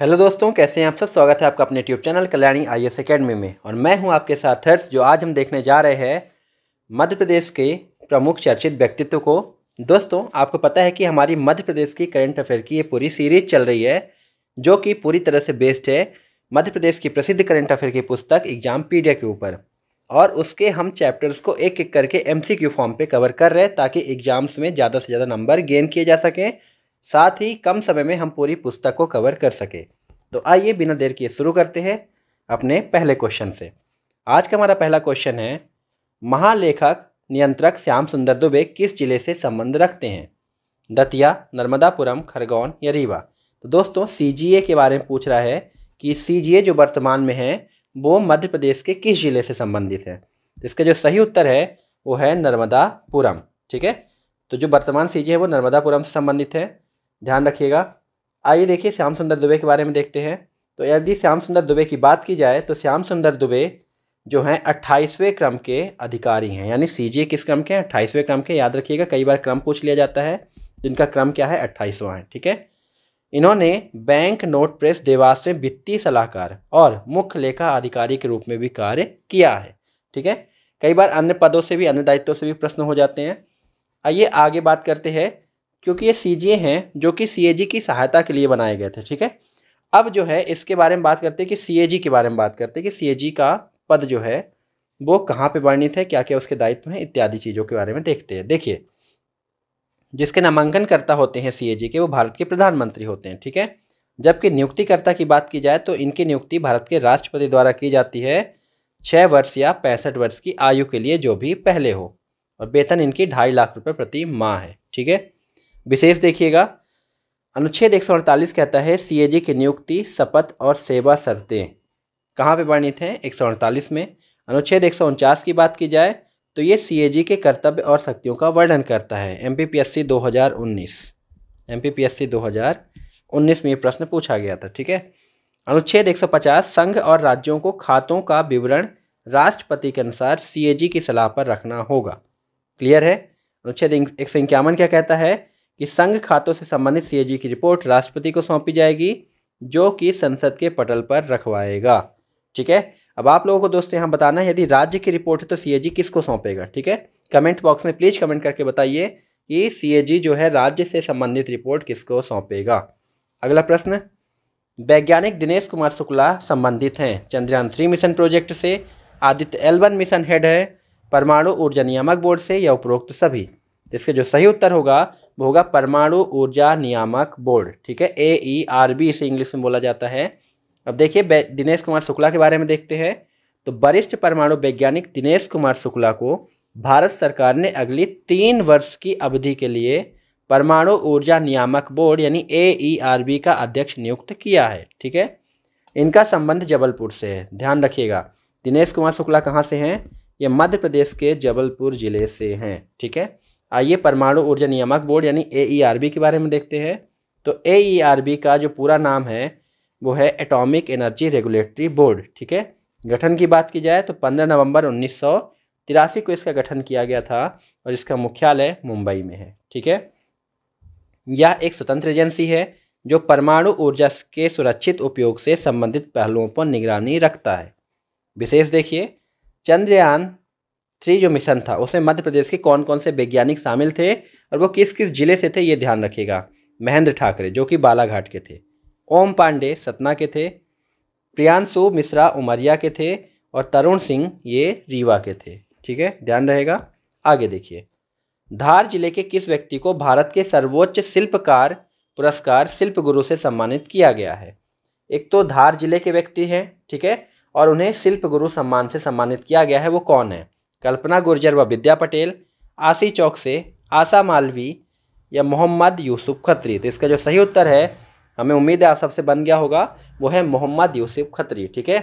Hello दोस्तों कैसे हैं आप सब स्वागत है आपका अपने YouTube channel Kalyani I S academy में और मैं हूं आपके साथ हर्ष जो आज हम देखने जा रहे हैं मध्य प्रदेश के प्रमुख चर्चित व्यक्तित्व को दोस्तों आपको पता है कि हमारी मध्य प्रदेश की करंट अफेयर की ये पूरी सीरीज चल रही है जो कि पूरी तरह से बेस्ड है मध्य प्रदेश की प्रसिद्ध करंट अफेयर की पुस्तक एग्जाम पीडिया के ऊपर और उसके हम चैप्टर्स को एक एक करके एम फॉर्म पर कवर कर रहे हैं ताकि एग्जाम्स में ज़्यादा से ज़्यादा नंबर गेन किए जा सकें साथ ही कम समय में हम पूरी पुस्तक को कवर कर सके तो आइए बिना देर किए शुरू करते हैं अपने पहले क्वेश्चन से आज का हमारा पहला क्वेश्चन है महालेखक नियंत्रक श्याम सुंदर दुबे किस जिले से संबंध रखते हैं दतिया नर्मदापुरम खरगोन या रीवा तो दोस्तों सी के बारे में पूछ रहा है कि सी जो वर्तमान में है वो मध्य प्रदेश के किस जिले से संबंधित है तो इसका जो सही उत्तर है वो है नर्मदापुरम ठीक है तो जो वर्तमान सी है वो नर्मदापुरम से संबंधित है ध्यान रखिएगा आइए देखिए श्याम सुंदर दुबे के बारे में देखते हैं तो यदि श्याम सुंदर दुबे की बात की जाए तो श्याम सुंदर दुबे जो हैं अट्ठाईसवें क्रम के अधिकारी हैं यानी सी किस क्रम के हैं अट्ठाईसवें क्रम के याद रखिएगा कई बार क्रम पूछ लिया जाता है जिनका क्रम क्या है अट्ठाईसवां है ठीक है इन्होंने बैंक नोट प्रेस देवास में वित्तीय सलाहकार और मुख्य लेखा अधिकारी के रूप में भी कार्य किया है ठीक है कई बार अन्य पदों से भी अन्य दायित्वों से भी प्रश्न हो जाते हैं आइए आगे बात करते हैं क्योंकि ये सी जी हैं जो कि सी की सहायता के लिए बनाए गए थे ठीक है अब जो है इसके बारे में बात करते हैं कि सी के बारे में बात करते हैं कि सी का पद जो है वो कहाँ पे वर्णित है क्या क्या उसके दायित्व हैं इत्यादि चीज़ों के बारे में देखते हैं देखिए जिसके नामांकन करता होते हैं सी के वो भारत के प्रधानमंत्री होते हैं ठीक है जबकि नियुक्तिकर्ता की बात की जाए तो इनकी नियुक्ति भारत के राष्ट्रपति द्वारा की जाती है छः वर्ष या पैंसठ वर्ष की आयु के लिए जो भी पहले हो और वेतन इनकी ढाई लाख रुपये प्रति माह है ठीक है विशेष देखिएगा अनुच्छेद एक कहता है सी की नियुक्ति शपथ और सेवा शर्तें कहाँ पे वर्णित हैं एक में अनुच्छेद एक की बात की जाए तो ये सी के कर्तव्य और शक्तियों का वर्णन करता है एम 2019 पी एस में ये प्रश्न पूछा गया था ठीक है अनुच्छेद 150 संघ और राज्यों को खातों का विवरण राष्ट्रपति के अनुसार सी की सलाह पर रखना होगा क्लियर है अनुच्छेद एक क्या कहता है कि संघ खातों से संबंधित सीएजी की रिपोर्ट राष्ट्रपति को सौंपी जाएगी जो कि संसद के पटल पर रखवाएगा ठीक है अब आप लोगों को दोस्तों यहाँ बताना है यदि राज्य की रिपोर्ट है तो सीएजी किसको सौंपेगा ठीक है कमेंट बॉक्स में प्लीज़ कमेंट करके बताइए कि सीएजी जो है राज्य से संबंधित रिपोर्ट किसको सौंपेगा अगला प्रश्न वैज्ञानिक दिनेश कुमार शुक्ला संबंधित हैं चंद्रयान थ्री मिशन प्रोजेक्ट से आदित्य एलवन मिशन हेड है परमाणु ऊर्जा नियामक बोर्ड से या उपरोक्त सभी इसके जो सही उत्तर होगा होगा परमाणु ऊर्जा नियामक बोर्ड ठीक है ए ई आर बी इसे इंग्लिश में बोला जाता है अब देखिए दिनेश कुमार शुक्ला के बारे में देखते हैं तो वरिष्ठ परमाणु वैज्ञानिक दिनेश कुमार शुक्ला को भारत सरकार ने अगली तीन वर्ष की अवधि के लिए परमाणु ऊर्जा नियामक बोर्ड यानी ए ई आर बी का अध्यक्ष नियुक्त किया है ठीक है इनका संबंध जबलपुर से है ध्यान रखिएगा दिनेश कुमार शुक्ला कहाँ से हैं ये मध्य प्रदेश के जबलपुर ज़िले से हैं ठीक है आइए परमाणु ऊर्जा नियामक बोर्ड यानी ए ई आर बी के बारे में देखते हैं तो ए आर बी का जो पूरा नाम है वो है एटॉमिक एनर्जी रेगुलेटरी बोर्ड ठीक है गठन की बात की जाए तो 15 नवंबर उन्नीस को इसका गठन किया गया था और इसका मुख्यालय मुंबई में है ठीक है यह एक स्वतंत्र एजेंसी है जो परमाणु ऊर्जा के सुरक्षित उपयोग से संबंधित पहलुओं पर निगरानी रखता है विशेष देखिए चंद्रयान थ्री जो मिशन था उसमें मध्य प्रदेश के कौन कौन से वैज्ञानिक शामिल थे और वो किस किस जिले से थे ये ध्यान रखिएगा महेंद्र ठाकरे जो कि बालाघाट के थे ओम पांडे सतना के थे प्रियांशु मिश्रा उमरिया के थे और तरुण सिंह ये रीवा के थे ठीक है ध्यान रहेगा आगे देखिए धार जिले के किस व्यक्ति को भारत के सर्वोच्च शिल्पकार पुरस्कार शिल्प गुरु से सम्मानित किया गया है एक तो धार जिले के व्यक्ति हैं ठीक है और उन्हें शिल्प गुरु सम्मान से सम्मानित किया गया है वो कौन है कल्पना गुर्जर व विद्या पटेल आसी चौक से आशा मालवी या मोहम्मद यूसुफ खत्री तो इसका जो सही उत्तर है हमें उम्मीद है आप सबसे बन गया होगा वो है मोहम्मद यूसुफ खत्री ठीक है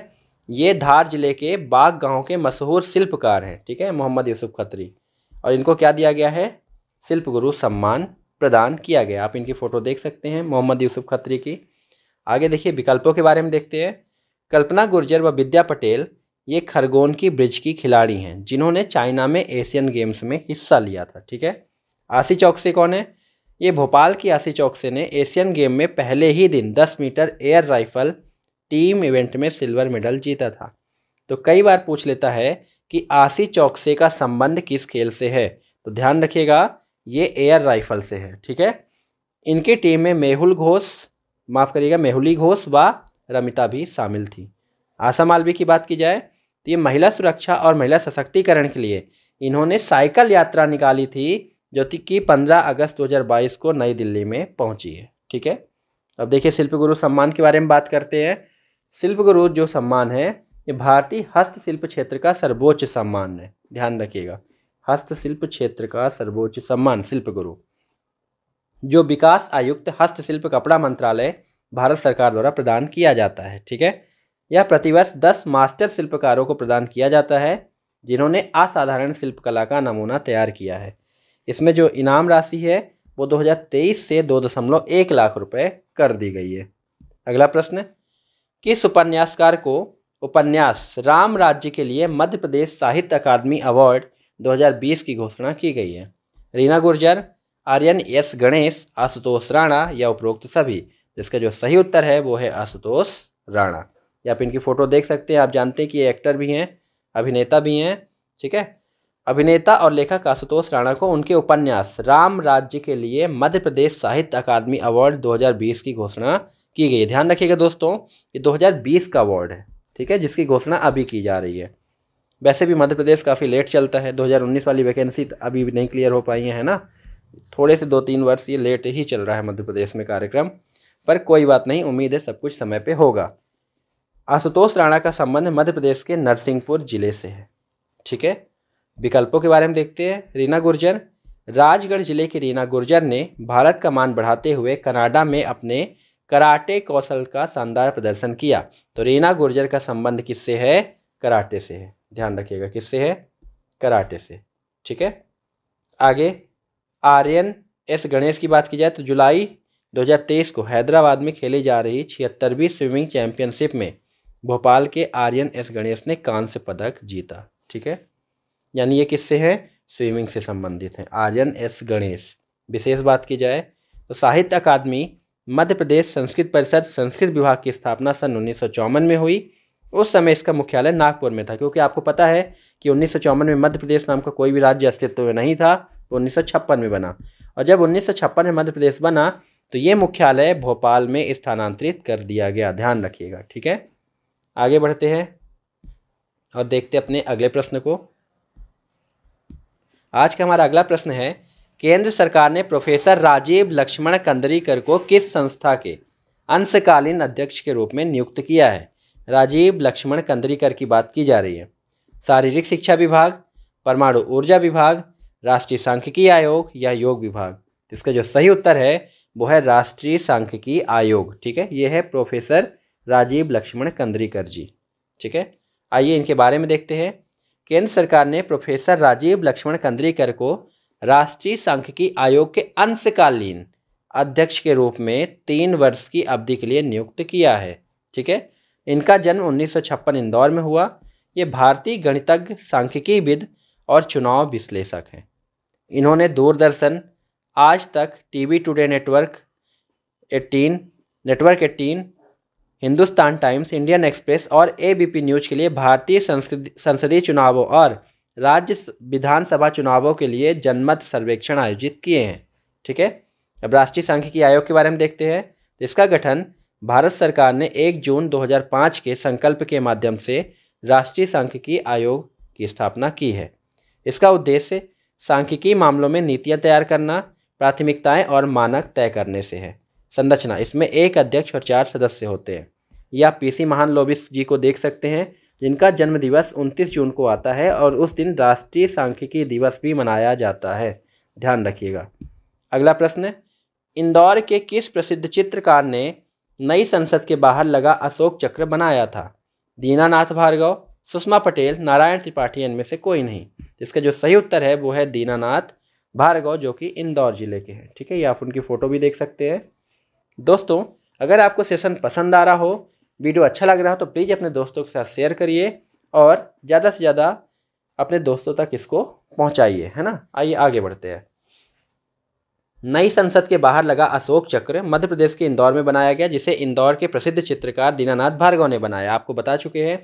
ये धार जिले के बाग गांव के मशहूर शिल्पकार हैं ठीक है मोहम्मद यूसुफ खत्री और इनको क्या दिया गया है शिल्प गुरु सम्मान प्रदान किया गया आप इनकी फ़ोटो देख सकते हैं मोहम्मद यूसुफ खत्री की आगे देखिए विकल्पों के बारे में देखते हैं कल्पना गुर्जर व विद्या पटेल ये खरगोन की ब्रिज की खिलाड़ी हैं जिन्होंने चाइना में एशियन गेम्स में हिस्सा लिया था ठीक है आशी चौकसे कौन है ये भोपाल की आशी चौकसे ने एशियन गेम में पहले ही दिन 10 metre air rifle team event में सिल्वर मेडल जीता था तो कई बार पूछ लेता है कि आशी चौकसे का संबंध किस खेल से है तो ध्यान रखिएगा ये एयर राइफल से है ठीक है इनकी टीम में मेहुल घोष माफ़ करिएगा मेहुली घोष व रमिता भी शामिल थी आसाम आलवी की बात की जाए तो ये महिला सुरक्षा और महिला सशक्तिकरण के लिए इन्होंने साइकिल यात्रा निकाली थी जो कि पंद्रह अगस्त 2022 को नई दिल्ली में पहुंची है ठीक है अब देखिए शिल्प गुरु सम्मान के बारे में बात करते हैं शिल्प गुरु जो सम्मान है ये भारतीय हस्तशिल्प क्षेत्र का सर्वोच्च सम्मान है ध्यान रखिएगा हस्तशिल्प क्षेत्र का सर्वोच्च सम्मान शिल्प गुरु जो विकास आयुक्त हस्तशिल्प कपड़ा मंत्रालय भारत सरकार द्वारा प्रदान किया जाता है ठीक है यह प्रतिवर्ष दस मास्टर शिल्पकारों को प्रदान किया जाता है जिन्होंने असाधारण शिल्पकला का नमूना तैयार किया है इसमें जो इनाम राशि है वो 2023 से दो दशमलव एक लाख रुपए कर दी गई है अगला प्रश्न किस उपन्यासकार को उपन्यास राम राज्य के लिए मध्य प्रदेश साहित्य अकादमी अवार्ड 2020 की घोषणा की गई है रीना गुर्जर आर्यन एस गणेश आशुतोष राणा या उपरोक्त सभी जिसका जो सही उत्तर है वो है आशुतोष राणा या आप इनकी फ़ोटो देख सकते हैं आप जानते हैं कि ये एक्टर भी हैं अभिनेता भी हैं ठीक है अभिनेता और लेखक आशुतोष राणा को उनके उपन्यास राम राज्य के लिए मध्य प्रदेश साहित्य अकादमी अवार्ड 2020 की घोषणा की गई ध्यान रखिएगा दोस्तों ये 2020 का अवार्ड है ठीक है जिसकी घोषणा अभी की जा रही है वैसे भी मध्य प्रदेश काफ़ी लेट चलता है 2019 वाली वैकेंसी तो अभी नहीं क्लियर हो पाई है ना थोड़े से दो तीन वर्ष ये लेट ही चल रहा है मध्य प्रदेश में कार्यक्रम पर कोई बात नहीं उम्मीद है सब कुछ समय पर होगा आशुतोष राणा का संबंध मध्य प्रदेश के नरसिंहपुर जिले से है ठीक है विकल्पों के बारे में देखते हैं रीना गुर्जर राजगढ़ जिले की रीना गुर्जर ने भारत का मान बढ़ाते हुए कनाडा में अपने कराटे कौशल का शानदार प्रदर्शन किया तो रीना गुर्जर का संबंध किससे है कराटे से है ध्यान रखिएगा किससे है कराटे से ठीक है आगे आर्यन एस गणेश की बात की जाए तो जुलाई 2023 को हैदराबाद में खेली जा रही छिहत्तरवीं स्विमिंग चैंपियनशिप में भोपाल के आर्यन एस गणेश ने कांस्य पदक जीता ठीक है यानी ये किससे हैं स्विमिंग से संबंधित है आर्यन एस गणेश विशेष बात की जाए तो साहित्य अकादमी मध्य प्रदेश संस्कृत परिषद संस्कृत विभाग की स्थापना सन उन्नीस में हुई उस समय इसका मुख्यालय नागपुर में था क्योंकि आपको पता है कि उन्नीस में मध्य प्रदेश नाम का कोई भी राज्य अस्तित्व में नहीं था उन्नीस में बना और जब उन्नीस में मध्य प्रदेश बना तो ये मुख्यालय भोपाल में स्थानांतरित कर दिया गया ध्यान रखिएगा ठीक है आगे बढ़ते हैं और देखते अपने अगले प्रश्न को आज का हमारा अगला प्रश्न है केंद्र सरकार ने प्रोफेसर राजीव लक्ष्मण कंदरीकर को किस संस्था के अंशकालीन अध्यक्ष के रूप में नियुक्त किया है राजीव लक्ष्मण कंदरीकर की बात की जा रही है शारीरिक शिक्षा विभाग परमाणु ऊर्जा विभाग राष्ट्रीय सांख्यिकी आयोग या योग विभाग इसका जो सही उत्तर है वो है राष्ट्रीय सांख्यिकी आयोग ठीक है ये है प्रोफेसर राजीव लक्ष्मण कंदरीकर जी ठीक है आइए इनके बारे में देखते हैं केंद्र सरकार ने प्रोफेसर राजीव लक्ष्मण कंदरीकर को राष्ट्रीय सांख्यिकी आयोग के अंशकालीन अध्यक्ष के रूप में तीन वर्ष की अवधि के लिए नियुक्त किया है ठीक है इनका जन्म उन्नीस इंदौर में हुआ ये भारतीय गणितज्ञ सांख्यिकीविद और चुनाव विश्लेषक हैं इन्होंने Doordarshan Aaj Tak TV Today Network 18 Network 18 Hindustan Times Indian Express और एबीपी न्यूज के लिए भारतीय संसदीय चुनावों और राज्य विधानसभा चुनावों के लिए जनमत सर्वेक्षण आयोजित किए हैं ठीक है अब राष्ट्रीय सांख्यिकी आयोग के बारे में देखते हैं तो इसका गठन भारत सरकार ने 1 जून 2005 के संकल्प के माध्यम से राष्ट्रीय सांख्यिकी आयोग की स्थापना की है इसका उद्देश्य सांख्यिकी मामलों में नीतियां तैयार करना प्राथमिकताएं और मानक तय करने से है संरचना इसमें एक अध्यक्ष और चार सदस्य होते हैं या पीसी महान लोबिस जी को देख सकते हैं जिनका जन्म दिवस 29 जून को आता है और उस दिन राष्ट्रीय सांख्यिकी दिवस भी मनाया जाता है ध्यान रखिएगा अगला प्रश्न इंदौर के किस प्रसिद्ध चित्रकार ने नई संसद के बाहर लगा अशोक चक्र बनाया था दीनानाथ भार्गव सुषमा पटेल नारायण त्रिपाठी इनमें से कोई नहीं इसका जो सही उत्तर है वो है दीनानाथ भार्गव जो कि इंदौर जिले के हैं ठीक है ये आप उनकी फ़ोटो भी देख सकते हैं दोस्तों अगर आपको सेशन पसंद आ रहा हो वीडियो अच्छा लग रहा है तो प्लीज़ अपने दोस्तों के साथ शेयर करिए और ज़्यादा से ज़्यादा अपने दोस्तों तक इसको पहुँचाइए है ना आइए आगे बढ़ते हैं नई संसद के बाहर लगा अशोक चक्र मध्य प्रदेश के इंदौर में बनाया गया जिसे इंदौर के प्रसिद्ध चित्रकार दीनानाथ भार्गव ने बनाया आपको बता चुके हैं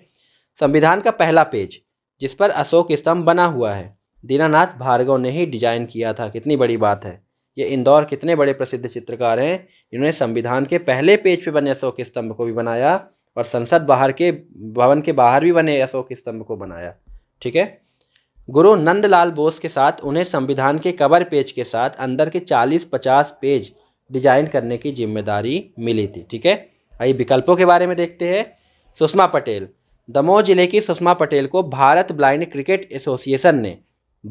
संविधान का पहला पेज जिस पर अशोक स्तंभ बना हुआ है दीनानाथ भार्गव ने ही डिजाइन किया था कितनी बड़ी बात है ये इंदौर कितने बड़े प्रसिद्ध चित्रकार हैं इन्होंने संविधान के पहले पेज पे बने अशोक स्तंभ को भी बनाया और संसद बाहर के भवन के बाहर भी बने अशोक स्तंभ को बनाया ठीक है गुरु नंदलाल बोस के साथ उन्हें संविधान के कवर पेज के साथ अंदर के 40-50 पेज डिजाइन करने की जिम्मेदारी मिली थी ठीक है आइए विकल्पों के बारे में देखते हैं सुषमा पटेल दमोह जिले की सुषमा पटेल को भारत ब्लाइंड क्रिकेट एसोसिएशन ने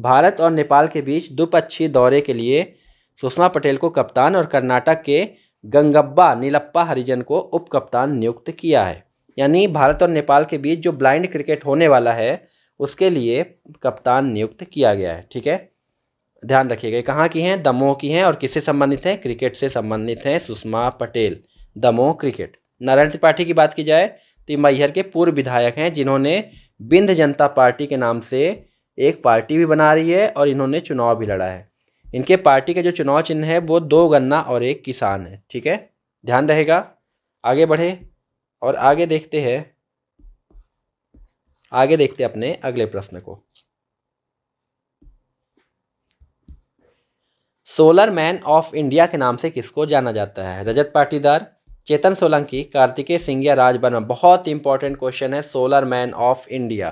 भारत और नेपाल के बीच द्विपक्षीय दौरे के लिए सुषमा पटेल को कप्तान और कर्नाटक के गंगब्बा नीलप्पा हरिजन को उप कप्तान नियुक्त किया है यानी भारत और नेपाल के बीच जो ब्लाइंड क्रिकेट होने वाला है उसके लिए कप्तान नियुक्त किया गया है ठीक है ध्यान रखिएगा कहाँ की हैं दमोह की हैं और किससे संबंधित हैं क्रिकेट से संबंधित हैं सुषमा पटेल दमोह क्रिकेट नारायण त्रिपाठी की बात की जाए तो मैहर के पूर्व विधायक हैं जिन्होंने बिंद जनता पार्टी के नाम से एक पार्टी भी बना रही है और इन्होंने चुनाव भी लड़ा है इनके पार्टी का जो चुनाव चिन्ह है वो दो गन्ना और एक किसान है ठीक है ध्यान रहेगा आगे बढ़े और आगे देखते हैं आगे देखते हैं अपने अगले प्रश्न को सोलर मैन ऑफ इंडिया के नाम से किसको जाना जाता है रजत पाटीदार चेतन सोलंकी कार्तिकेय सिंह या राजबर्मा बहुत इंपॉर्टेंट क्वेश्चन है सोलर मैन ऑफ इंडिया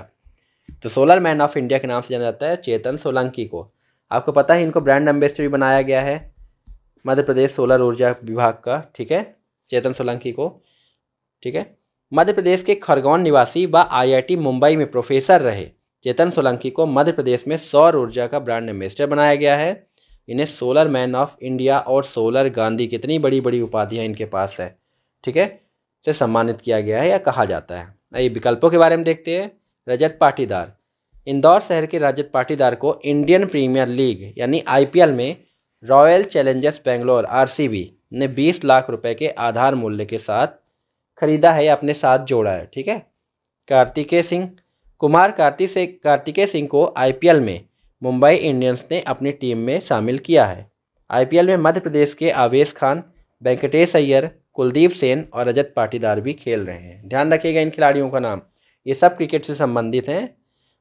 तो सोलर मैन ऑफ इंडिया के नाम से जाना जाता है चेतन सोलंकी को आपको पता है इनको ब्रांड एम्बेसडर भी बनाया गया है मध्य प्रदेश सोलर ऊर्जा विभाग का ठीक है चेतन सोलंकी को ठीक है मध्य प्रदेश के खरगोन निवासी व आईआईटी मुंबई में प्रोफेसर रहे चेतन सोलंकी को मध्य प्रदेश में सौर ऊर्जा का ब्रांड एम्बेसडर बनाया गया है इन्हें सोलर मैन ऑफ इंडिया और सोलर गांधी कितनी बड़ी बड़ी उपाधियाँ इनके पास है ठीक है से सम्मानित किया गया है या कहा जाता है ये विकल्पों के बारे में देखते हैं रजत पाटीदार इंदौर शहर के राजद पाटीदार को इंडियन प्रीमियर लीग यानी आईपीएल में रॉयल चैलेंजर्स बेंगलोर आरसीबी ने 20 लाख रुपए के आधार मूल्य के साथ खरीदा है अपने साथ जोड़ा है ठीक है कार्तिकेय सिंह कुमार कार्ती से कार्तिकेय सिंह को आईपीएल में मुंबई इंडियंस ने अपनी टीम में शामिल किया है आईपीएल में मध्य प्रदेश के आवेश खान वेंकटेश अय्यर कुलदीप सेन और रजत पाटीदार भी खेल रहे हैं ध्यान रखिएगा इन खिलाड़ियों का नाम ये सब क्रिकेट से संबंधित हैं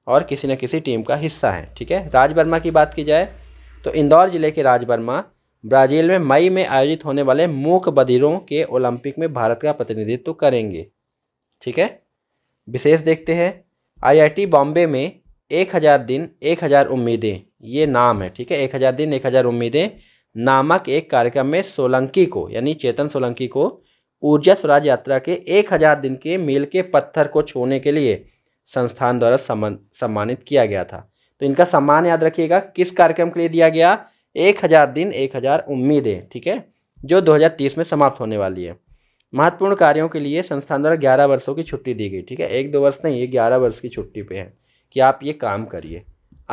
और किसी न किसी टीम का हिस्सा है ठीक है राजबर्मा की बात की जाए तो इंदौर ज़िले के राजवर्मा ब्राज़ील में मई में आयोजित होने वाले मूक बधिरों के ओलंपिक में भारत का प्रतिनिधित्व करेंगे ठीक है विशेष देखते हैं आईआईटी बॉम्बे में एक हज़ार दिन एक हज़ार उम्मीदें ये नाम है ठीक है एक हज़ार दिन एक हज़ार उम्मीदें नामक एक कार्यक्रम में सोलंकी को यानी चेतन सोलंकी को ऊर्जा स्वराज यात्रा के एक हज़ार दिन के मील के पत्थर को छूने के लिए संस्थान द्वारा सम्मान सम्मानित किया गया था तो इनका सम्मान याद रखिएगा किस कार्यक्रम के लिए दिया गया एक हज़ार दिन एक हज़ार उम्मीदें ठीक है जो 2030 में समाप्त होने वाली है महत्वपूर्ण कार्यों के लिए संस्थान द्वारा ग्यारह वर्षों की छुट्टी दी गई ठीक है एक दो वर्ष नहीं ये ग्यारह वर्ष की छुट्टी पे है कि आप ये काम करिए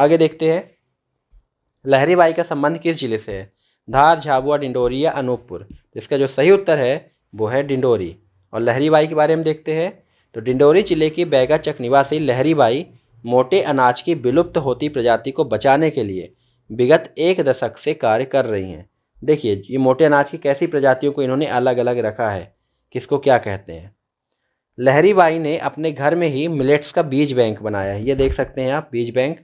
आगे देखते हैं लहरीबाई का संबंध किस जिले से है धार झाबुआ डिंडोरी या अनूपपुर इसका जो सही उत्तर है वो है डिंडोरी और बाई के बारे में देखते हैं तो डिंडोरी जिले की बैगाचक निवासी लहरीबाई मोटे अनाज की विलुप्त होती प्रजाति को बचाने के लिए विगत एक दशक से कार्य कर रही हैं देखिए ये मोटे अनाज की कैसी प्रजातियों को इन्होंने अलग अलग रखा है किसको क्या कहते हैं लहरीबाई ने अपने घर में ही मिलेट्स का बीज बैंक बनाया है ये देख सकते हैं आप बीज बैंक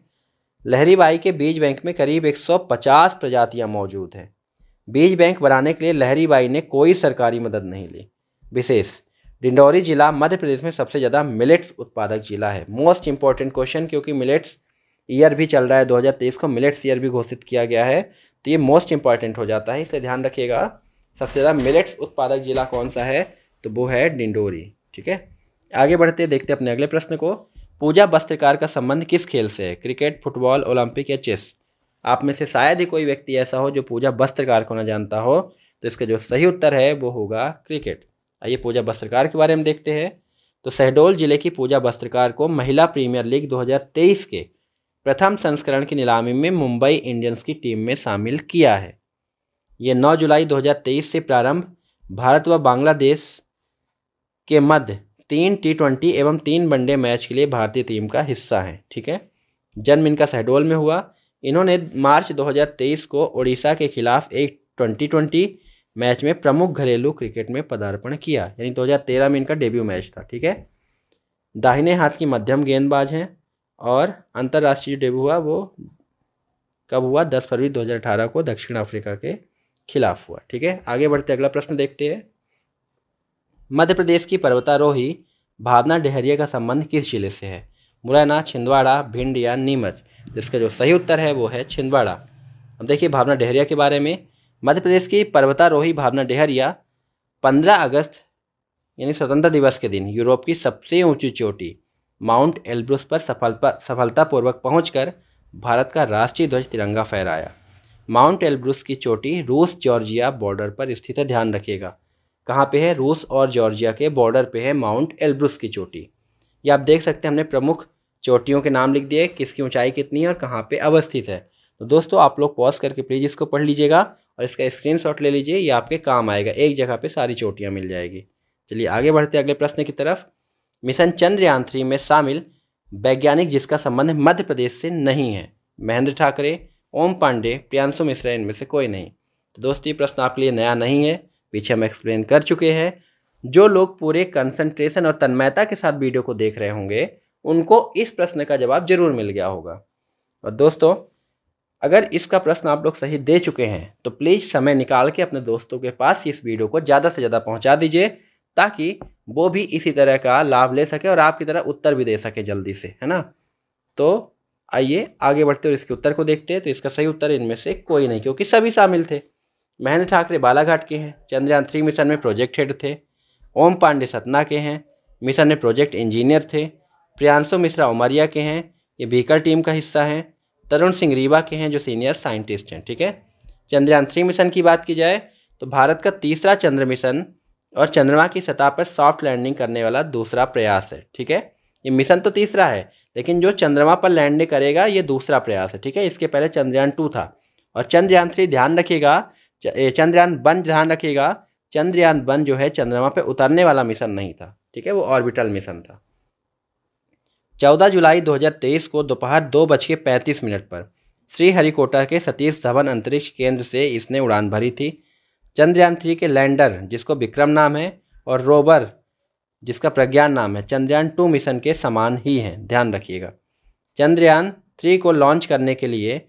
लहरीबाई के बीज बैंक में करीब 150 प्रजातियां मौजूद हैं बीज बैंक बनाने के लिए लहरी बाई ने कोई सरकारी मदद नहीं ली विशेष डिंडौरी जिला मध्य प्रदेश में सबसे ज़्यादा मिलेट्स उत्पादक जिला है मोस्ट इंपॉर्टेंट क्वेश्चन क्योंकि मिलेट्स ईयर भी चल रहा है 2023 को मिलेट्स ईयर भी घोषित किया गया है तो ये मोस्ट इंपॉर्टेंट हो जाता है इसलिए ध्यान रखिएगा सबसे ज़्यादा मिलेट्स उत्पादक जिला कौन सा है तो वो है डिंडोरी ठीक है आगे बढ़ते देखते अपने अगले प्रश्न को पूजा वस्त्रकार का संबंध किस खेल से है क्रिकेट फुटबॉल ओलंपिक या चेस आप में से शायद ही कोई व्यक्ति ऐसा हो जो पूजा वस्त्रकार को ना जानता हो तो इसका जो सही उत्तर है वो होगा क्रिकेट आइए पूजा वस्त्रकार के बारे में देखते हैं तो शहडोल जिले की पूजा बस्त्रकार को महिला प्रीमियर लीग 2023 के प्रथम संस्करण की नीलामी में मुंबई इंडियंस की टीम में शामिल किया है ये 9 जुलाई 2023 से प्रारंभ भारत व बांग्लादेश के मध्य तीन टी ट्वेंटी एवं तीन वनडे मैच के लिए भारतीय टीम का हिस्सा है ठीक है जन्म इनका शहडोल में हुआ इन्होंने मार्च 2023 को ओडिशा के खिलाफ एक ट्वेंटी ट्वेंटी मैच में प्रमुख घरेलू क्रिकेट में पदार्पण किया यानी 2013 में इनका डेब्यू मैच था ठीक है दाहिने हाथ की मध्यम गेंदबाज हैं और अंतर्राष्ट्रीय डेब्यू हुआ वो कब हुआ 10 फरवरी 2018 को दक्षिण अफ्रीका के खिलाफ हुआ ठीक है आगे बढ़ते अगला प्रश्न देखते हैं मध्य प्रदेश की पर्वतारोही भावना डेहरिया का संबंध किस जिले से है मुरैना छिंदवाड़ा भिंड या नीमच जिसका जो सही उत्तर है वो है छिंदवाड़ा अब देखिए भावना डेहरिया के बारे में मध्य प्रदेश की पर्वतारोही भावना डेहरिया 15 अगस्त यानी स्वतंत्रता दिवस के दिन यूरोप की सबसे ऊंची चोटी माउंट एल्ब्रुस पर सफल सफलतापूर्वक पहुंचकर भारत का राष्ट्रीय ध्वज तिरंगा फहराया माउंट एल्ब्रुस की चोटी रूस जॉर्जिया बॉर्डर पर स्थित है ध्यान रखिएगा कहाँ पे है रूस और जॉर्जिया के बॉर्डर पे है माउंट एल्ब्रुस की चोटी ये आप देख सकते हैं हमने प्रमुख चोटियों के नाम लिख दिए किसकी ऊंचाई कितनी है और कहाँ पे अवस्थित है तो दोस्तों आप लोग पॉज करके प्लीज़ इसको पढ़ लीजिएगा और इसका स्क्रीनशॉट ले लीजिए ये आपके काम आएगा एक जगह पे सारी चोटियाँ मिल जाएगी चलिए आगे बढ़ते अगले प्रश्न की तरफ मिशन चंद्रयान थ्री में शामिल वैज्ञानिक जिसका संबंध मध्य प्रदेश से नहीं है महेंद्र ठाकरे ओम पांडे प्रियांशु मिश्रा इनमें से कोई नहीं तो दोस्त ये प्रश्न आपके लिए नया नहीं है पीछे हम एक्सप्लेन कर चुके हैं जो लोग पूरे कंसंट्रेशन और तन्मयता के साथ वीडियो को देख रहे होंगे उनको इस प्रश्न का जवाब जरूर मिल गया होगा और दोस्तों अगर इसका प्रश्न आप लोग सही दे चुके हैं तो प्लीज़ समय निकाल के अपने दोस्तों के पास इस वीडियो को ज़्यादा से ज़्यादा पहुँचा दीजिए ताकि वो भी इसी तरह का लाभ ले सके और आपकी तरह उत्तर भी दे सके जल्दी से है ना तो आइए आगे बढ़ते और इसके उत्तर को देखते हैं तो इसका सही उत्तर इनमें से कोई नहीं क्योंकि सभी शामिल थे महेंद्र ठाकरे बालाघाट के हैं चंद्रयान थ्री मिशन में प्रोजेक्ट हेड थे ओम पांडे सतना के हैं मिशन में प्रोजेक्ट इंजीनियर थे प्रियांशु मिश्रा उमरिया के हैं ये बीकर टीम का हिस्सा हैं तरुण सिंह रीवा के हैं जो सीनियर साइंटिस्ट हैं ठीक है चंद्रयान थ्री मिशन की बात की जाए तो भारत का तीसरा चंद्र मिशन और चंद्रमा की सतह पर सॉफ्ट लैंडिंग करने वाला दूसरा प्रयास है ठीक है ये मिशन तो तीसरा है लेकिन जो चंद्रमा पर लैंडिंग करेगा ये दूसरा प्रयास है ठीक है इसके पहले चंद्रयान टू था और चंद्रयान थ्री ध्यान रखिएगा चंद्रयान वन ध्यान रखिएगा चंद्रयान वन जो है चंद्रमा पर उतरने वाला मिशन नहीं था ठीक है वो ऑर्बिटल मिशन था चौदह जुलाई 2023 को दोपहर दो बज के पैंतीस मिनट पर श्रीहरिकोटा के सतीश धवन अंतरिक्ष केंद्र से इसने उड़ान भरी थी चंद्रयान थ्री के लैंडर जिसको विक्रम नाम है और रोवर जिसका प्रज्ञान नाम है चंद्रयान टू मिशन के समान ही हैं ध्यान रखिएगा चंद्रयान थ्री को लॉन्च करने के लिए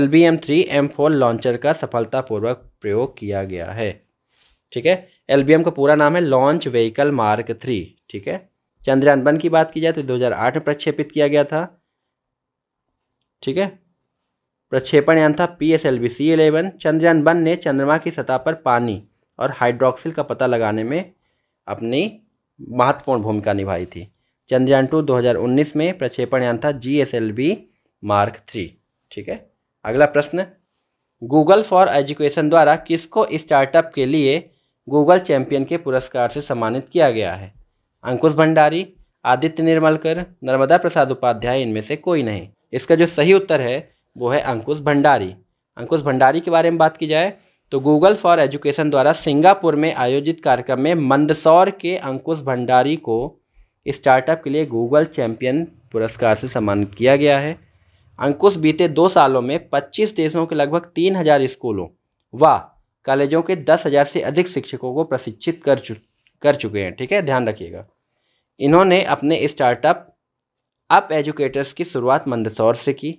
L B M three M four launcher का सफलतापूर्वक प्रयोग किया गया है ठीक है एल बी एम का पूरा नाम है लॉन्च व्हीकल मार्क थ्री ठीक है चंद्रयान वन की बात की जाए तो 2008 में प्रक्षेपित किया गया था ठीक है प्रक्षेपण यान था P S L V C eleven Chandrayaan one ने चंद्रमा की सतह पर पानी और हाइड्रोक्सिल का पता लगाने में अपनी महत्वपूर्ण भूमिका निभाई थी चंद्रयान टू 2019 में प्रक्षेपण यान था G S L V mark three ठीक है अगला प्रश्न गूगल फॉर एजुकेशन द्वारा किसको स्टार्टअप के लिए गूगल चैंपियन के पुरस्कार से सम्मानित किया गया है अंकुश भंडारी आदित्य निर्मलकर नर्मदा प्रसाद उपाध्याय इनमें से कोई नहीं इसका जो सही उत्तर है वो है अंकुश भंडारी अंकुश भंडारी के बारे में बात की जाए तो गूगल फॉर एजुकेशन द्वारा सिंगापुर में आयोजित कार्यक्रम में मंदसौर के अंकुश भंडारी को स्टार्टअप के लिए गूगल चैंपियन पुरस्कार से सम्मानित किया गया है अंकुश बीते दो सालों में 25 देशों के लगभग 3000 स्कूलों व कॉलेजों के 10000 से अधिक शिक्षकों को प्रशिक्षित कर चुके कर चुके हैं ठीक है ध्यान रखिएगा इन्होंने अपने स्टार्टअप अप एजुकेटर्स की शुरुआत मंदसौर से की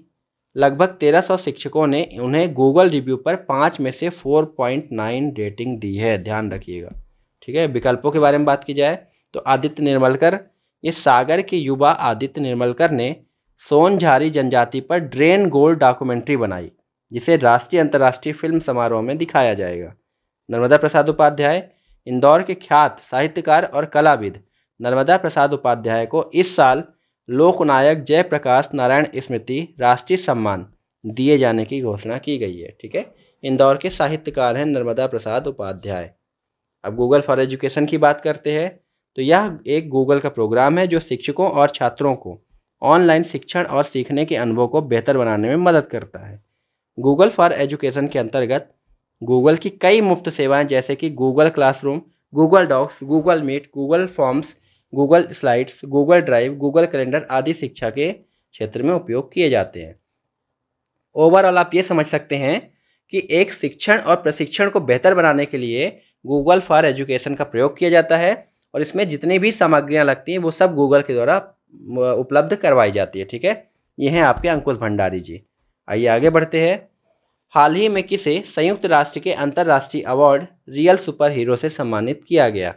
लगभग 1300 शिक्षकों ने उन्हें गूगल रिव्यू पर पाँच में से 4.9 रेटिंग दी है ध्यान रखिएगा ठीक है विकल्पों के बारे में बात की जाए तो आदित्य निर्मलकर ये सागर के युवा आदित्य निर्मलकर ने सोनझारी जनजाति पर ड्रेन गोल्ड डॉक्यूमेंट्री बनाई जिसे राष्ट्रीय अंतर्राष्ट्रीय फिल्म समारोह में दिखाया जाएगा नर्मदा प्रसाद उपाध्याय इंदौर के ख्यात साहित्यकार और कलाविद नर्मदा प्रसाद उपाध्याय को इस साल लोकनायक जयप्रकाश नारायण स्मृति राष्ट्रीय सम्मान दिए जाने की घोषणा की गई है ठीक है इंदौर के साहित्यकार हैं नर्मदा प्रसाद उपाध्याय अब गूगल फॉर एजुकेशन की बात करते हैं तो यह एक गूगल का प्रोग्राम है जो शिक्षकों और छात्रों को ऑनलाइन शिक्षण और सीखने के अनुभव को बेहतर बनाने में मदद करता है गूगल फॉर एजुकेशन के अंतर्गत गूगल की कई मुफ्त सेवाएं जैसे कि Google classroom Google docs Google meet Google forms Google slides Google drive Google calendar आदि शिक्षा के क्षेत्र में उपयोग किए जाते हैं ओवरऑल आप ये समझ सकते हैं कि एक शिक्षण और प्रशिक्षण को बेहतर बनाने के लिए गूगल फॉर एजुकेशन का प्रयोग किया जाता है और इसमें जितनी भी सामग्रियाँ लगती हैं वो सब गूगल के द्वारा उपलब्ध करवाई जाती है ठीक है ये हैं आपके अंकुश भंडारी जी आइए आगे बढ़ते हैं हाल ही में किसे संयुक्त राष्ट्र के अंतर्राष्ट्रीय अवार्ड रियल सुपर हीरो से सम्मानित किया गया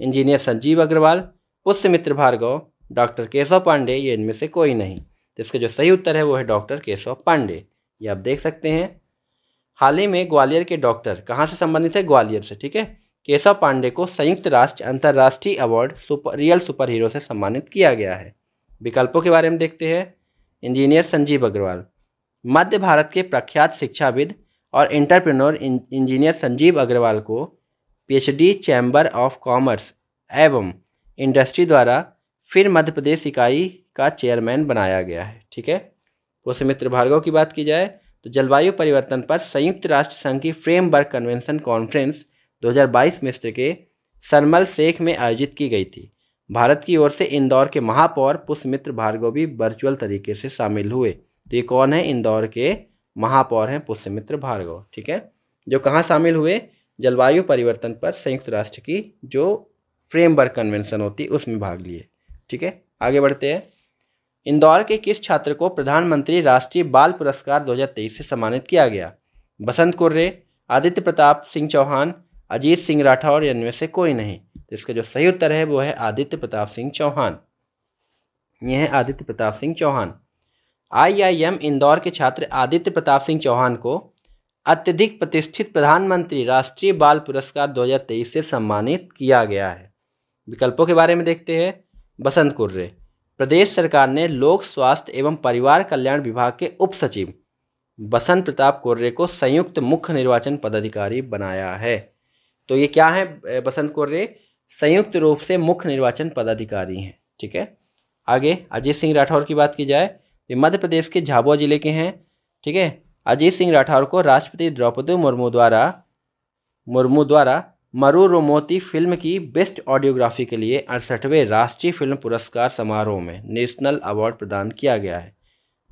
इंजीनियर संजीव अग्रवाल पुष्य मित्र भार्गव डॉक्टर केशव पांडे ये इनमें से कोई नहीं तो इसका जो सही उत्तर है वो है डॉक्टर केशव पांडे ये आप देख सकते हैं हाल ही में ग्वालियर के डॉक्टर कहाँ से संबंधित है ग्वालियर से ठीक है केशव पांडे को संयुक्त राष्ट्र अंतर्राष्ट्रीय award super real super hero से सम्मानित किया गया है विकल्पों के बारे में देखते हैं इंजीनियर संजीव अग्रवाल मध्य भारत के प्रख्यात शिक्षाविद और इंटरप्रेन्योर इंजीनियर संजीव अग्रवाल को पीएचडी चैम्बर ऑफ कॉमर्स एवं इंडस्ट्री द्वारा फिर मध्य प्रदेश इकाई का चेयरमैन बनाया गया है ठीक है तो मित्र भार्गव की बात की जाए तो जलवायु परिवर्तन पर संयुक्त राष्ट्र संघ की फ्रेमवर्क कन्वेंशन कॉन्फ्रेंस 2022 में के सरमल शेख में आयोजित की गई थी भारत की ओर से इंदौर के महापौर पुष्पमित्र भार्गव भी वर्चुअल तरीके से शामिल हुए तो ये कौन है इंदौर के महापौर हैं पुष्यमित्र भार्गव ठीक है जो कहाँ शामिल हुए जलवायु परिवर्तन पर संयुक्त राष्ट्र की जो फ्रेमवर्क कन्वेंशन होती है उसमें भाग लिए ठीक है आगे बढ़ते हैं इंदौर के किस छात्र को प्रधानमंत्री राष्ट्रीय बाल पुरस्कार 2023 से सम्मानित किया गया बसंत कुर्रे आदित्य प्रताप सिंह चौहान अजीत सिंह राठौर इनमें से कोई नहीं तो इसका जो सही उत्तर है वो है आदित्य प्रताप सिंह चौहान ये है आदित्य प्रताप सिंह चौहान आईआईएम इंदौर के छात्र आदित्य प्रताप सिंह चौहान को अत्यधिक प्रतिष्ठित प्रधानमंत्री राष्ट्रीय बाल पुरस्कार 2023 से सम्मानित किया गया है विकल्पों के बारे में देखते हैं बसंत कुर्रे प्रदेश सरकार ने लोक स्वास्थ्य एवं परिवार कल्याण विभाग के उप सचिव बसंत प्रताप कोर्रे को संयुक्त मुख्य निर्वाचन पदाधिकारी बनाया है तो ये क्या है बसंत कोर्रे संयुक्त रूप से मुख्य निर्वाचन पदाधिकारी हैं ठीक है आगे अजीत सिंह राठौर की बात की जाए ये मध्य प्रदेश के झाबुआ जिले के हैं ठीक है अजीत सिंह राठौर को राष्ट्रपति द्रौपदी मुर्मू द्वारा मुर्मू द्वारा मरू रोमोती फिल्म की बेस्ट ऑडियोग्राफी के लिए अड़सठवें राष्ट्रीय फिल्म पुरस्कार समारोह में नेशनल अवार्ड प्रदान किया गया है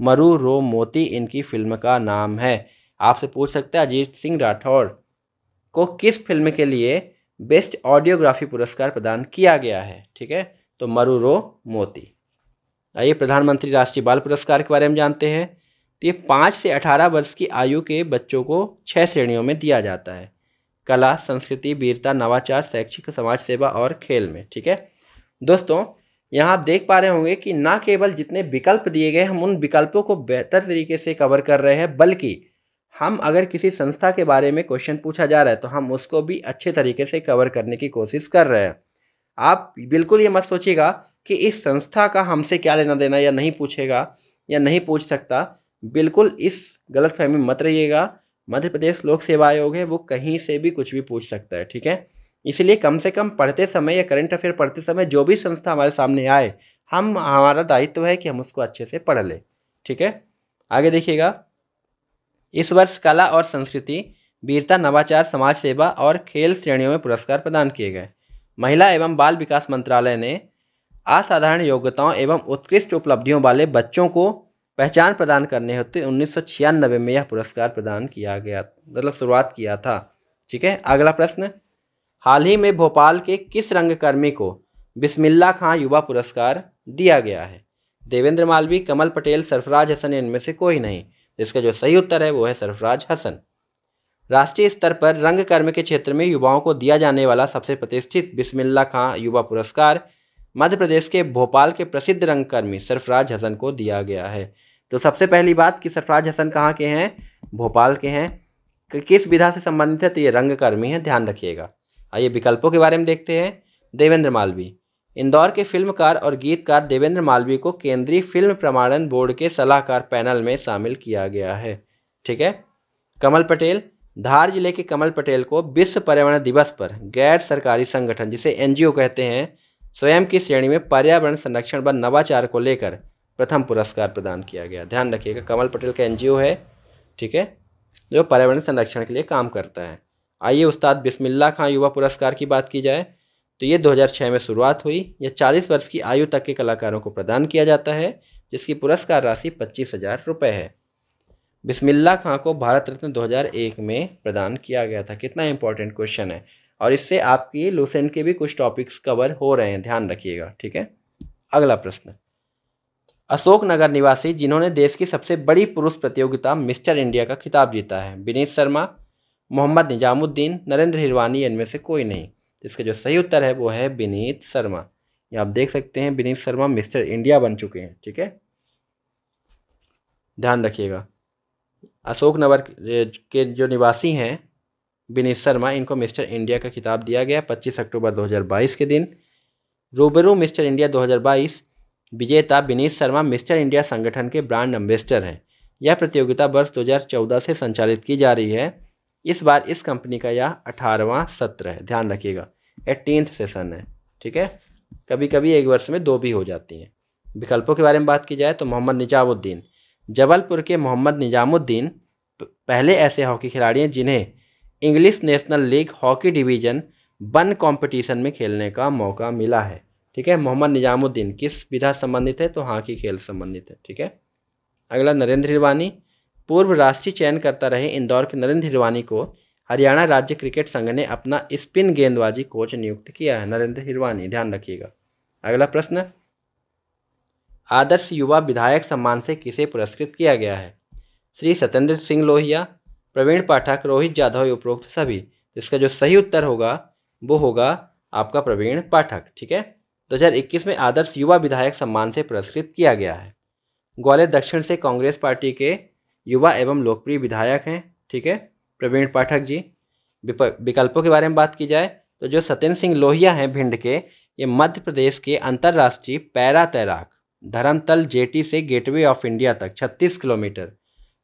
मरू रो मोती इनकी फिल्म का नाम है आपसे पूछ सकते हैं अजीत सिंह राठौर को किस फिल्म के लिए बेस्ट ऑडियोग्राफी पुरस्कार प्रदान किया गया है ठीक है तो मरू रो मोती आइए प्रधानमंत्री राष्ट्रीय बाल पुरस्कार के बारे में जानते हैं तो ये पाँच से अठारह वर्ष की आयु के बच्चों को छः श्रेणियों में दिया जाता है कला संस्कृति वीरता नवाचार शैक्षिक समाज सेवा और खेल में ठीक है दोस्तों यहाँ आप देख पा रहे होंगे कि ना केवल जितने विकल्प दिए गए हम उन विकल्पों को बेहतर तरीके से कवर कर रहे हैं बल्कि हम अगर किसी संस्था के बारे में क्वेश्चन पूछा जा रहा है तो हम उसको भी अच्छे तरीके से कवर करने की कोशिश कर रहे हैं आप बिल्कुल ये मत सोचिएगा कि इस संस्था का हमसे क्या लेना देना या नहीं पूछेगा या नहीं पूछ सकता बिल्कुल इस गलत फहमी मत रहिएगा मध्य प्रदेश लोक सेवा आयोग है वो कहीं से भी कुछ भी पूछ सकता है ठीक है इसलिए कम से कम पढ़ते समय या करंट अफेयर पढ़ते समय जो भी संस्था हमारे सामने आए हम हमारा दायित्व तो है कि हम उसको अच्छे से पढ़ लें ठीक है आगे देखिएगा इस वर्ष कला और संस्कृति वीरता नवाचार समाज सेवा और खेल श्रेणियों में पुरस्कार प्रदान किए गए महिला एवं बाल विकास मंत्रालय ने असाधारण योग्यताओं एवं उत्कृष्ट उपलब्धियों वाले बच्चों को पहचान प्रदान करने होते उन्नीस में यह पुरस्कार प्रदान किया गया मतलब शुरुआत किया था ठीक है अगला प्रश्न हाल ही में भोपाल के किस रंगकर्मी को बिस्मिल्ला खां युवा पुरस्कार दिया गया है देवेंद्र मालवी कमल पटेल सरफराज हसन इनमें से कोई नहीं इसका जो सही उत्तर है वो है सरफराज हसन राष्ट्रीय स्तर पर रंगकर्म के क्षेत्र में युवाओं को दिया जाने वाला सबसे प्रतिष्ठित बिस्मिल्ला खां युवा पुरस्कार मध्य प्रदेश के भोपाल के प्रसिद्ध रंगकर्मी सरफराज हसन को दिया गया है तो सबसे पहली बात कि सरफराज हसन कहाँ के हैं भोपाल के हैं कि किस विधा से संबंधित है तो ये रंगकर्मी हैं ध्यान रखिएगा आइए विकल्पों के बारे में देखते हैं देवेंद्र मालवी इंदौर के फिल्मकार और गीतकार देवेंद्र मालवी को केंद्रीय फिल्म प्रमाणन बोर्ड के सलाहकार पैनल में शामिल किया गया है ठीक है कमल पटेल धार जिले के कमल पटेल को विश्व पर्यावरण दिवस पर गैर सरकारी संगठन जिसे एनजीओ कहते हैं स्वयं की श्रेणी में पर्यावरण संरक्षण व नवाचार को लेकर प्रथम पुरस्कार प्रदान किया गया ध्यान रखिएगा कमल पटेल का एनजीओ है ठीक है जो पर्यावरण संरक्षण के लिए काम करता है आइए उस्ताद बिस्मिल्ला खां युवा पुरस्कार की बात की जाए तो ये 2006 में शुरुआत हुई यह 40 वर्ष की आयु तक के कलाकारों को प्रदान किया जाता है जिसकी पुरस्कार राशि पच्चीस हज़ार रुपये है बिस्मिल्ला खां को भारत रत्न 2001 में प्रदान किया गया था कितना इंपॉर्टेंट क्वेश्चन है और इससे आपकी लूसेंट के भी कुछ टॉपिक्स कवर हो रहे हैं ध्यान रखिएगा ठीक है अगला प्रश्न अशोक नगर निवासी जिन्होंने देश की सबसे बड़ी पुरुष प्रतियोगिता मिस्टर इंडिया का खिताब जीता है विनीत शर्मा मोहम्मद निजामुद्दीन नरेंद्र हिरवानी इनमें से कोई नहीं इसका जो सही उत्तर है वो है विनीत शर्मा ये आप देख सकते हैं विनीत शर्मा मिस्टर इंडिया बन चुके हैं ठीक है ध्यान रखिएगा अशोक नगर के जो निवासी हैं विनीत शर्मा इनको मिस्टर इंडिया का खिताब दिया गया 25 अक्टूबर 2022 के दिन रूबरू मिस्टर इंडिया 2022 विजेता विनीत शर्मा मिस्टर इंडिया संगठन के ब्रांड एम्बेसडर हैं यह प्रतियोगिता वर्ष 2014 से संचालित की जा रही है इस बार इस कंपनी का यह अठारहवां सत्र है ध्यान रखिएगा एटीनथ सेशन है ठीक है कभी कभी एक वर्ष में दो भी हो जाती हैं विकल्पों के बारे में बात की जाए तो मोहम्मद निजामुद्दीन जबलपुर के मोहम्मद निजामुद्दीन पहले ऐसे हॉकी खिलाड़ी हैं जिन्हें English national league hockey division one competition में खेलने का मौका मिला है ठीक है मोहम्मद निजामुद्दीन किस विधा संबंधित है तो हॉकी हाँ, खेल संबंधित है ठीक है अगला नरेंद्र हिरवानी पूर्व राष्ट्रीय चयन करता रहे इंदौर के नरेंद्र हिरवानी को हरियाणा राज्य क्रिकेट संघ ने अपना स्पिन गेंदबाजी कोच नियुक्त किया है नरेंद्र हिरवानी ध्यान रखिएगा अगला प्रश्न आदर्श युवा विधायक सम्मान से किसे पुरस्कृत किया गया है श्री सत्येंद्र सिंह लोहिया प्रवीण पाठक रोहित जाधव उपरोक्त सभी तो इसका जो सही उत्तर होगा वो होगा आपका प्रवीण पाठक ठीक है दो इक्कीस में आदर्श युवा विधायक सम्मान से पुरस्कृत किया गया है ग्वालियर दक्षिण से कांग्रेस पार्टी के युवा एवं लोकप्रिय विधायक हैं ठीक है प्रवीण पाठक जी विकल्पों के बारे में बात की जाए तो जो सत्येंद्र सिंह लोहिया हैं भिंड के ये मध्य प्रदेश के अंतर्राष्ट्रीय पैरा तैराक धर्मतल जेटी से गेटवे ऑफ इंडिया तक 36 किलोमीटर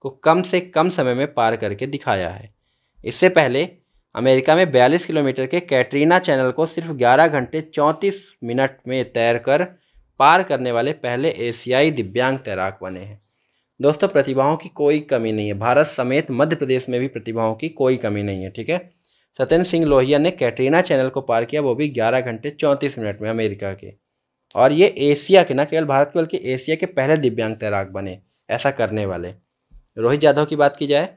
को कम से कम समय में पार करके दिखाया है इससे पहले अमेरिका में 42 किलोमीटर के कैटरीना चैनल को सिर्फ 11 घंटे 34 मिनट में तैरकर पार करने वाले पहले एशियाई दिव्यांग तैराक बने हैं दोस्तों प्रतिभाओं की कोई कमी नहीं है भारत समेत मध्य प्रदेश में भी प्रतिभाओं की कोई कमी नहीं है ठीक है सत्येंद्र सिंह लोहिया ने कैटरीना चैनल को पार किया वो भी ग्यारह घंटे चौंतीस मिनट में अमेरिका के और ये एशिया के ना केवल भारत के बल्कि एशिया के पहले दिव्यांग तैराक बने ऐसा करने वाले रोहित जाधव की बात की जाए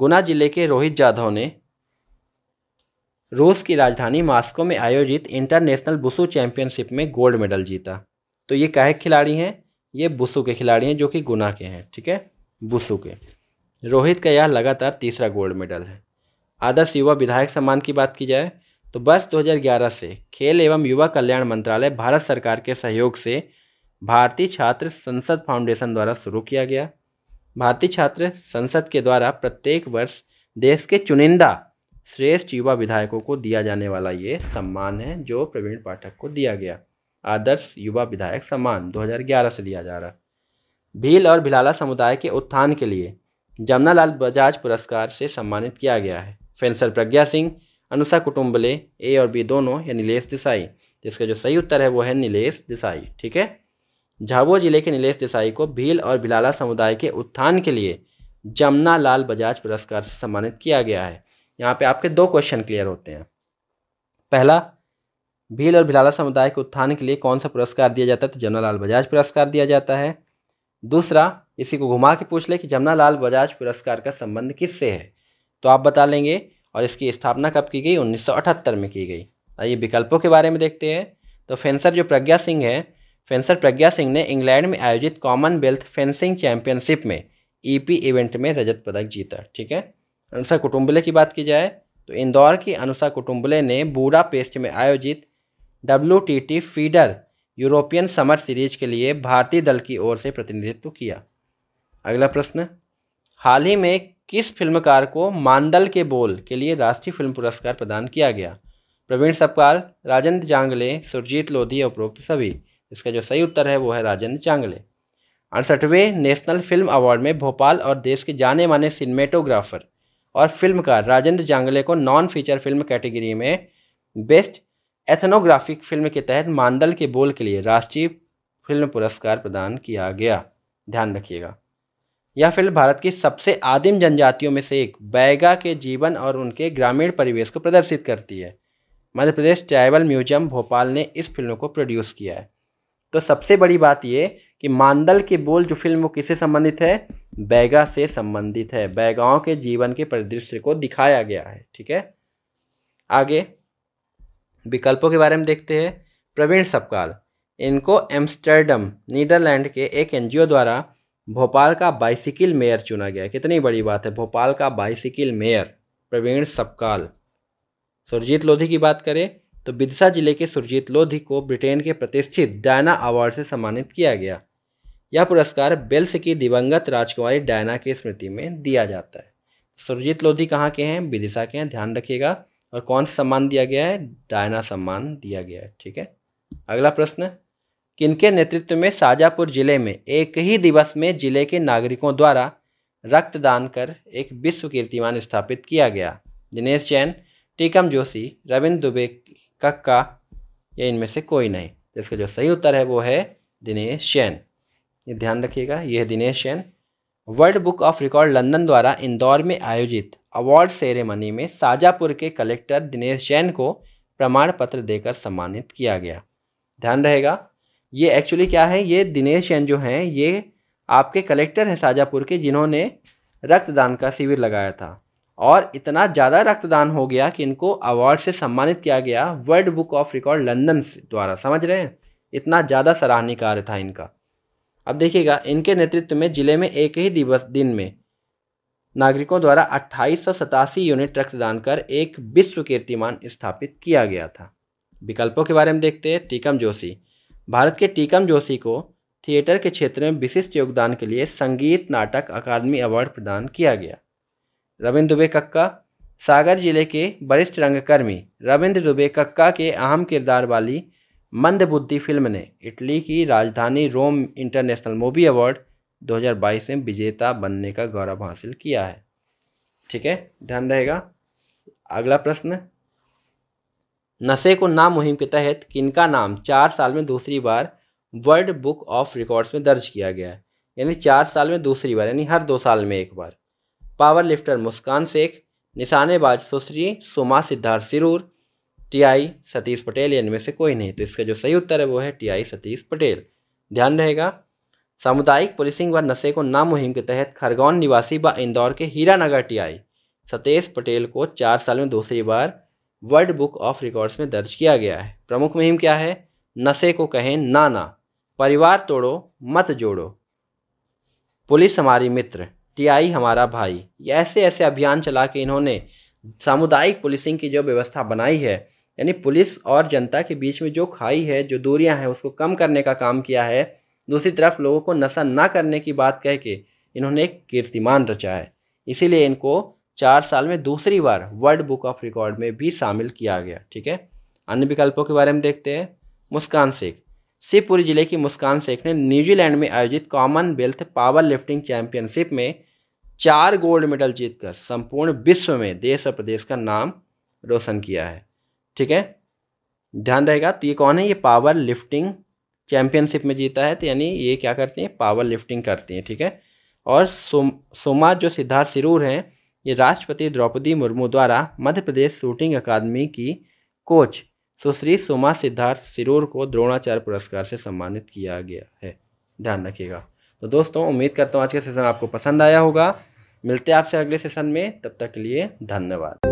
गुना जिले के रोहित जाधव ने रूस की राजधानी मास्को में आयोजित इंटरनेशनल बुसू चैंपियनशिप में गोल्ड मेडल जीता तो ये कहे खिलाड़ी हैं ये बुसू के खिलाड़ी हैं जो कि गुना के हैं ठीक है बुसू के रोहित का यह लगातार तीसरा गोल्ड मेडल है आदर्श युवा विधायक सम्मान की बात की जाए तो वर्ष 2011 से खेल एवं युवा कल्याण मंत्रालय भारत सरकार के सहयोग से भारतीय छात्र संसद फाउंडेशन द्वारा शुरू किया गया भारतीय छात्र संसद के द्वारा प्रत्येक वर्ष देश के चुनिंदा श्रेष्ठ युवा विधायकों को दिया जाने वाला ये सम्मान है जो प्रवीण पाठक को दिया गया आदर्श युवा विधायक सम्मान 2011 से दिया जा रहा भील और भिलाला समुदाय के उत्थान के लिए लाल बजाज पुरस्कार से सम्मानित किया गया है फेंसर प्रज्ञा सिंह अनुषा कुटुम्बले ए और बी दोनों या नीलेष देसाई जिसका जो सही उत्तर है वो है नीलेष देसाई ठीक है झाबुआ जिले के नीलेष देसाई को भील और भिलाला समुदाय के उत्थान के लिए जमुना लाल बजाज पुरस्कार से सम्मानित किया गया है यहाँ पे आपके दो क्वेश्चन क्लियर होते हैं पहला भील और भिलाला समुदाय के उत्थान के लिए कौन सा पुरस्कार दिया जाता है तो जमुना लाल बजाज पुरस्कार दिया जाता है दूसरा इसी को घुमा के पूछ ले कि जमुना लाल बजाज पुरस्कार का संबंध किससे है तो आप बता लेंगे और इसकी स्थापना कब की गई 1978 में की गई आइए विकल्पों के बारे में देखते हैं तो फेंसर जो प्रज्ञा सिंह है फेंसर प्रज्ञा सिंह ने इंग्लैंड में आयोजित कॉमनवेल्थ फेंसिंग चैंपियनशिप में ईपी e इवेंट में रजत पदक जीता ठीक है अनुषा कुटुम्बले की बात की जाए तो इंदौर की अनुषा कुटुम्बले ने बूढ़ा पेस्ट में आयोजित डब्ल्यू फीडर यूरोपियन समर सीरीज के लिए भारतीय दल की ओर से प्रतिनिधित्व किया अगला प्रश्न हाल ही में किस फिल्मकार को मांडल के बोल के लिए राष्ट्रीय फिल्म पुरस्कार प्रदान किया गया प्रवीण सपकाल राजेंद्र जांगले सुरजीत लोधी उपरोक्त सभी इसका जो सही उत्तर है वो है राजेंद्र चांगले अड़सठवें नेशनल फिल्म अवार्ड में भोपाल और देश के जाने माने सिनेमेटोग्राफर और फिल्मकार राजेंद्र जांगले को नॉन फीचर फिल्म कैटेगरी में बेस्ट एथनोग्राफिक फिल्म के तहत मांडल के बोल के लिए राष्ट्रीय फिल्म पुरस्कार प्रदान किया गया ध्यान रखिएगा यह फिल्म भारत की सबसे आदिम जनजातियों में से एक बैगा के जीवन और उनके ग्रामीण परिवेश को प्रदर्शित करती है मध्य प्रदेश ट्राइबल म्यूजियम भोपाल ने इस फिल्म को प्रोड्यूस किया है तो सबसे बड़ी बात ये कि मांडल के बोल जो फिल्म वो किससे संबंधित है बैगा से संबंधित है बैगाओं के जीवन के परिदृश्य को दिखाया गया है ठीक है आगे विकल्पों के बारे में देखते हैं प्रवीण सपकाल इनको एम्स्टर्डम नीदरलैंड के एक एनजीओ द्वारा भोपाल का बाइसिकल मेयर चुना गया कितनी बड़ी बात है भोपाल का बाइसिकल मेयर प्रवीण सपकाल सुरजीत लोधी की बात करें तो बिदिशा जिले के सुरजीत लोधी को ब्रिटेन के प्रतिष्ठित डायना अवार्ड से सम्मानित किया गया यह पुरस्कार बेल्स की दिवंगत राजकुमारी डायना की स्मृति में दिया जाता है सुरजीत लोधी कहाँ के हैं विदिशा के हैं ध्यान रखिएगा और कौन सा सम्मान दिया गया है डायना सम्मान दिया गया है ठीक है अगला प्रश्न किनके नेतृत्व में शाजापुर जिले में एक ही दिवस में जिले के नागरिकों द्वारा रक्तदान कर एक विश्व कीर्तिमान स्थापित किया गया दिनेश जैन टीकम जोशी रविंद्र दुबे कक्का या इनमें से कोई नहीं तो इसका जो सही उत्तर है वो है दिनेश जैन ये ध्यान रखिएगा यह Dinesh Jain world book of record London द्वारा इंदौर में आयोजित अवार्ड सेरेमनी में साजापुर के कलेक्टर दिनेश जैन को प्रमाण पत्र देकर सम्मानित किया गया ध्यान रहेगा ये एक्चुअली क्या है ये दिनेश जैन जो हैं ये आपके कलेक्टर हैं साजापुर के जिन्होंने रक्तदान का शिविर लगाया था और इतना ज़्यादा रक्तदान हो गया कि इनको अवार्ड से सम्मानित किया गया world book of record London द्वारा समझ रहे हैं इतना ज़्यादा सराहनीय कार्य था इनका अब देखिएगा इनके नेतृत्व में जिले में एक ही दिवस दिन में नागरिकों द्वारा अट्ठाईस यूनिट रक्तदान कर एक विश्व कीर्तिमान स्थापित किया गया था विकल्पों के बारे में देखते हैं टीकम जोशी भारत के टीकम जोशी को थिएटर के क्षेत्र में विशिष्ट योगदान के लिए संगीत नाटक अकादमी अवार्ड प्रदान किया गया रविंद्र दुबे कक्का सागर जिले के वरिष्ठ रंगकर्मी रविंद्र दुबे कक्का के अहम किरदार वाली मंदबुद्धि फिल्म ने इटली की राजधानी रोम इंटरनेशनल मूवी अवार्ड 2022 में विजेता बनने का गौरव हासिल किया है ठीक है ध्यान रहेगा अगला प्रश्न नशे को नाम मुहिम के तहत किनका नाम चार साल में दूसरी बार वर्ल्ड बुक ऑफ रिकॉर्ड्स में दर्ज किया गया है यानी चार साल में दूसरी बार यानी हर दो साल में एक बार पावर लिफ्टर मुस्कान शेख निशानेबाज सुश्री सुमा सिद्धार्थ सिरूर टी आई सतीश पटेल इनमें से कोई नहीं तो इसका जो सही उत्तर है वो है टी आई सतीश पटेल ध्यान रहेगा सामुदायिक पुलिसिंग व नशे को ना मुहिम के तहत खरगोन निवासी व इंदौर के हीरा नगर टीआई सतीश पटेल को चार साल में दूसरी बार वर्ल्ड बुक ऑफ रिकॉर्ड्स में दर्ज किया गया है प्रमुख मुहिम क्या है नशे को कहें ना ना परिवार तोड़ो मत जोड़ो पुलिस हमारी मित्र टीआई हमारा भाई ऐसे ऐसे अभियान चला के इन्होंने सामुदायिक पुलिसिंग की जो व्यवस्था बनाई है यानी पुलिस और जनता के बीच में जो खाई है जो दूरियां हैं उसको कम करने का काम किया है दूसरी तरफ लोगों को नशा ना करने की बात कह के इन्होंने एक कीर्तिमान रचा है इसीलिए इनको चार साल में दूसरी बार वर्ल्ड बुक ऑफ रिकॉर्ड में भी शामिल किया गया ठीक है अन्य विकल्पों के बारे में देखते हैं मुस्कान शेख शिवपुरी जिले की मुस्कान शेख ने न्यूजीलैंड में आयोजित कॉमनवेल्थ पावर लिफ्टिंग चैंपियनशिप में चार गोल्ड मेडल जीतकर संपूर्ण विश्व में देश और प्रदेश का नाम रोशन किया है ठीक है ध्यान रहेगा तो ये कौन है ये पावर लिफ्टिंग चैंपियनशिप में जीता है तो यानी ये क्या करती हैं पावर लिफ्टिंग करती हैं ठीक है थीके? और सोम सोमा जो सिद्धार्थ सिरूर हैं ये राष्ट्रपति द्रौपदी मुर्मू द्वारा मध्य प्रदेश शूटिंग अकादमी की कोच तो सुश्री सोमा सिद्धार्थ सिरूर को द्रोणाचार्य पुरस्कार से सम्मानित किया गया है ध्यान रखिएगा तो दोस्तों उम्मीद करता हूँ आज का सेशन आपको पसंद आया होगा मिलते हैं आपसे अगले सेशन में तब तक के लिए धन्यवाद